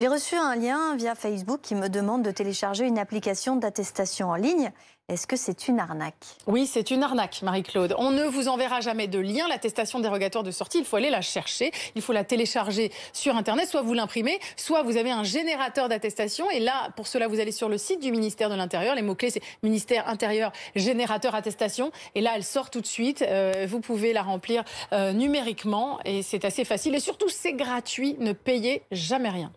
J'ai reçu un lien via Facebook qui me demande de télécharger une application d'attestation en ligne. Est-ce que c'est une arnaque Oui, c'est une arnaque, Marie-Claude. On ne vous enverra jamais de lien. L'attestation dérogatoire de sortie, il faut aller la chercher. Il faut la télécharger sur Internet. Soit vous l'imprimez, soit vous avez un générateur d'attestation. Et là, pour cela, vous allez sur le site du ministère de l'Intérieur. Les mots-clés, c'est ministère intérieur, générateur attestation. Et là, elle sort tout de suite. Euh, vous pouvez la remplir euh, numériquement. Et c'est assez facile. Et surtout, c'est gratuit. Ne payez jamais rien.